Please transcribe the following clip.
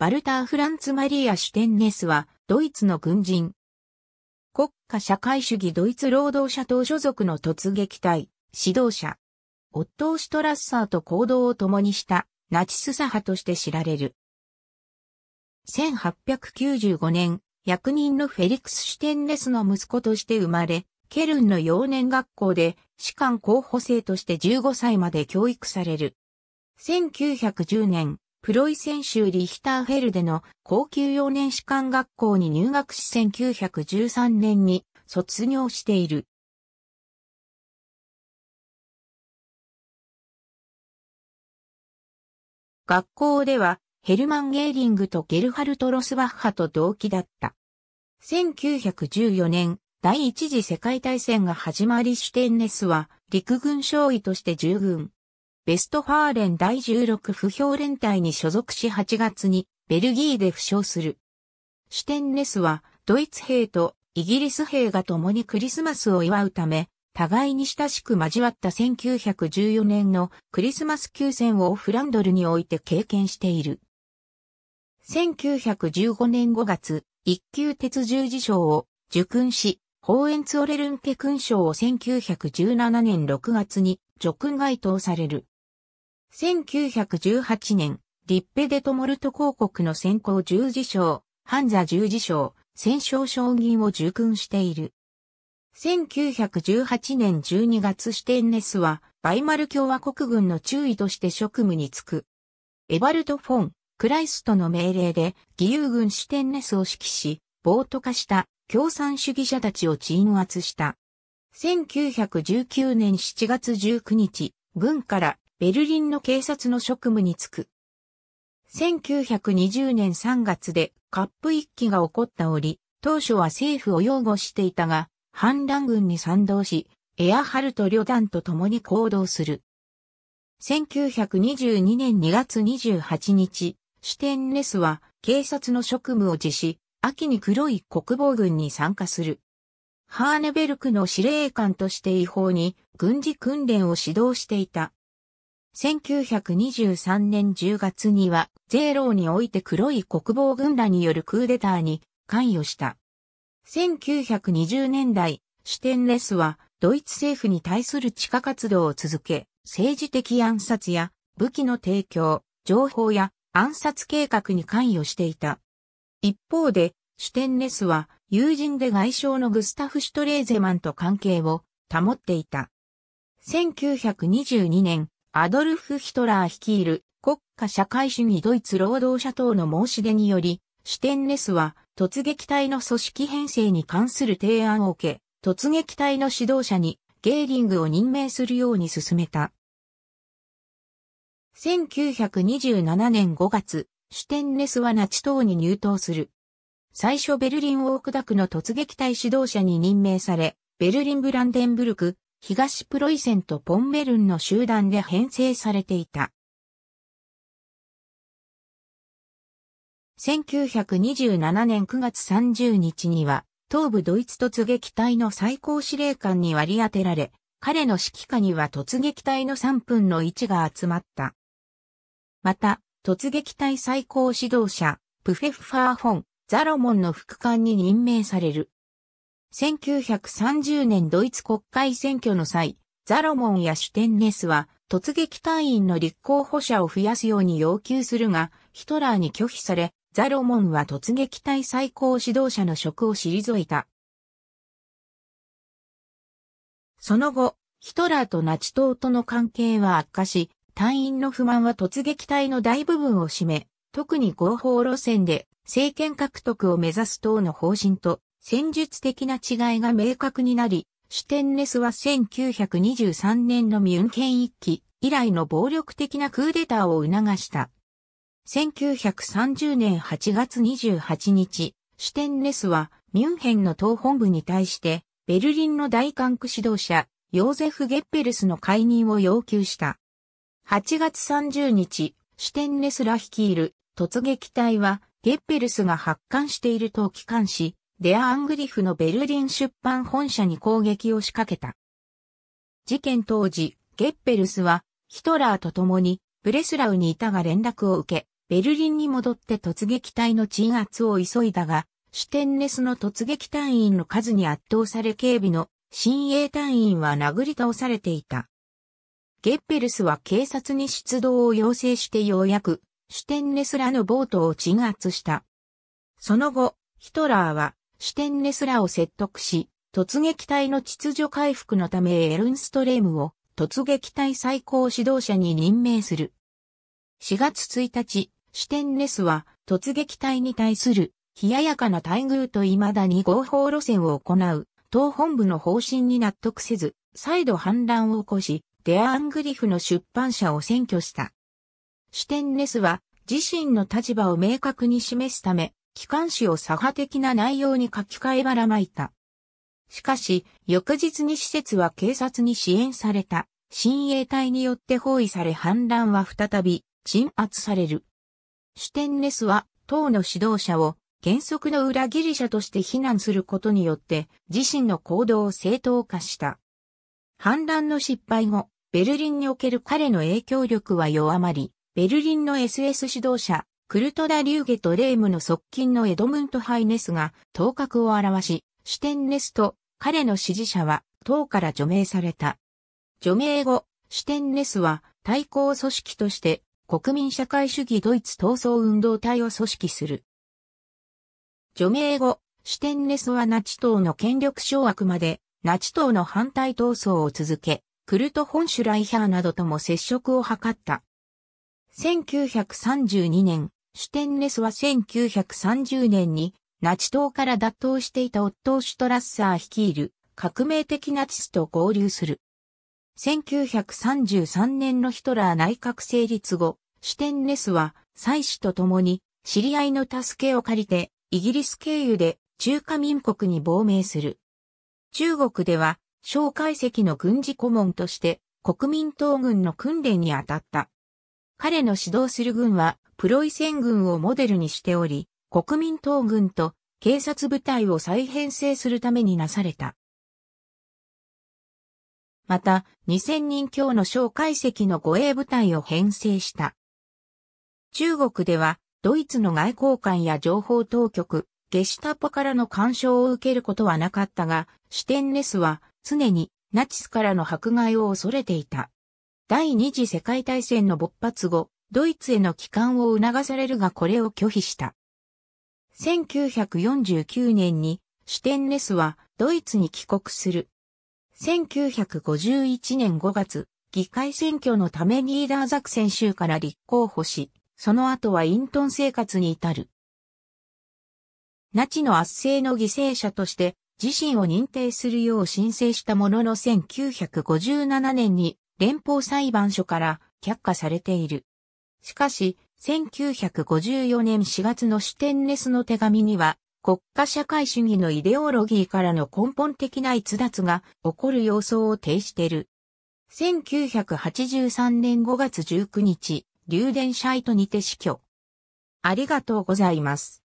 バルター・フランツ・マリア・シュテンネスは、ドイツの軍人。国家社会主義ドイツ労働者党所属の突撃隊、指導者。オットー・シュトラッサーと行動を共にしたナチス左派として知られる。1895年、役人のフェリクス・シュテンネスの息子として生まれ、ケルンの幼年学校で士官候補生として15歳まで教育される。1910年、フロイセン州リヒターフェルデの高級幼年士官学校に入学し1913年に卒業している。学校ではヘルマン・ゲーリングとゲルハルト・ロスバッハと同期だった。1914年、第一次世界大戦が始まりシュテンネスは陸軍少尉として従軍。ベストファーレン第16不評連隊に所属し8月にベルギーで負傷する。シュテンネスはドイツ兵とイギリス兵が共にクリスマスを祝うため、互いに親しく交わった1914年のクリスマス休戦をフランドルにおいて経験している。1915年5月、一級鉄十字章を受勲し、ホーエンツオレルンテ勲章を1917年6月に叙勲外委される。1918年、リッペ・デ・トモルト公国の先行十字章、ハンザ十字章、戦勝将軍を従軍している。1918年12月シテンネスは、バイマル共和国軍の中尉として職務に就く。エバルト・フォン、クライストの命令で、義勇軍シテンネスを指揮し、暴徒化した共産主義者たちを鎮圧した。1919年7月19日、軍からベルリンの警察の職務に就く。1920年3月でカップ一揆が起こった折、当初は政府を擁護していたが、反乱軍に賛同し、エアハルト旅団と共に行動する。1922年2月28日、シュテンレスは警察の職務を辞し、秋に黒い国防軍に参加する。ハーネベルクの司令官として違法に軍事訓練を指導していた1923年10月には、ゼーローにおいて黒い国防軍らによるクーデターに関与した。1920年代、シュテンレスは、ドイツ政府に対する地下活動を続け、政治的暗殺や武器の提供、情報や暗殺計画に関与していた。一方で、シュテンレスは、友人で外相のグスタフ・シュトレーゼマンと関係を保っていた。1922年、アドルフ・ヒトラー率いる国家社会主義ドイツ労働者党の申し出により、シュテンレスは突撃隊の組織編成に関する提案を受け、突撃隊の指導者にゲーリングを任命するように進めた。1927年5月、シュテンレスはナチ党に入党する。最初ベルリン大クダクの突撃隊指導者に任命され、ベルリンブランデンブルク、東プロイセンとポンメルンの集団で編成されていた。1927年9月30日には、東部ドイツ突撃隊の最高司令官に割り当てられ、彼の指揮下には突撃隊の3分の1が集まった。また、突撃隊最高指導者、プフェッファー・フォン、ザロモンの副官に任命される。1930年ドイツ国会選挙の際、ザロモンやシュテンネスは突撃隊員の立候補者を増やすように要求するが、ヒトラーに拒否され、ザロモンは突撃隊最高指導者の職を退いた。その後、ヒトラーとナチ党との関係は悪化し、隊員の不満は突撃隊の大部分を占め、特に合法路線で政権獲得を目指す党の方針と戦術的な違いが明確になり、シュテンネスは1923年のミュンヘン一揆以来の暴力的なクーデターを促した。1930年8月28日、シュテンネスはミュンヘンの党本部に対して、ベルリンの大管区指導者、ヨーゼフ・ゲッペルスの解任を要求した。8月30日、シュテンネスら率いる突撃隊は、ゲッペルスが発艦していると帰還し、デア・アングリフのベルリン出版本社に攻撃を仕掛けた。事件当時、ゲッペルスはヒトラーと共にブレスラウにいたが連絡を受け、ベルリンに戻って突撃隊の鎮圧を急いだが、シュテンネスの突撃隊員の数に圧倒され警備の新鋭隊員は殴り倒されていた。ゲッペルスは警察に出動を要請してようやく、シュテンネスらのボートを鎮圧した。その後、ヒトラーはシュテンネスらを説得し、突撃隊の秩序回復のためエルンストレームを突撃隊最高指導者に任命する。4月1日、シュテンネスは突撃隊に対する冷ややかな待遇と未だに合法路線を行う党本部の方針に納得せず、再度反乱を起こし、デア・アングリフの出版社を占拠した。シュテンネスは自身の立場を明確に示すため、機関紙を左派的な内容に書き換えばらまいた。しかし、翌日に施設は警察に支援された、親衛隊によって包囲され反乱は再び鎮圧される。シュテンネスは、党の指導者を原則の裏切り者として非難することによって自身の行動を正当化した。反乱の失敗後、ベルリンにおける彼の影響力は弱まり、ベルリンの SS 指導者、クルトダ・リューゲとレームの側近のエドムント・ハイネスが頭角を表し、シュテンネスと彼の支持者は党から除名された。除名後、シュテンネスは対抗組織として国民社会主義ドイツ闘争運動隊を組織する。除名後、シュテンネスはナチ党の権力掌握までナチ党の反対闘争を続け、クルト・ホンシュライヒャーなどとも接触を図った。1932年、シュテンレスは1930年にナチ党から脱党していたオットー・シュトラッサー率いる革命的ナチスと合流する。1933年のヒトラー内閣成立後、シュテンレスは妻子と共に知り合いの助けを借りてイギリス経由で中華民国に亡命する。中国では蒋介石の軍事顧問として国民党軍の訓練に当たった。彼の指導する軍はプロイセン軍をモデルにしており、国民党軍と警察部隊を再編成するためになされた。また、2000人強の蒋介石の護衛部隊を編成した。中国では、ドイツの外交官や情報当局、ゲシュタポからの干渉を受けることはなかったが、シュテンレスは常にナチスからの迫害を恐れていた。第二次世界大戦の勃発後、ドイツへの帰還を促されるがこれを拒否した。1949年にシュテンレスはドイツに帰国する。1951年5月、議会選挙のためニーダーザクセン州から立候補し、その後は隠遁生活に至る。ナチの圧政の犠牲者として自身を認定するよう申請したものの1957年に連邦裁判所から却下されている。しかし、1954年4月のシュテンレスの手紙には、国家社会主義のイデオロギーからの根本的な逸脱が起こる様相を呈している。1983年5月19日、流電シャイトにて死去。ありがとうございます。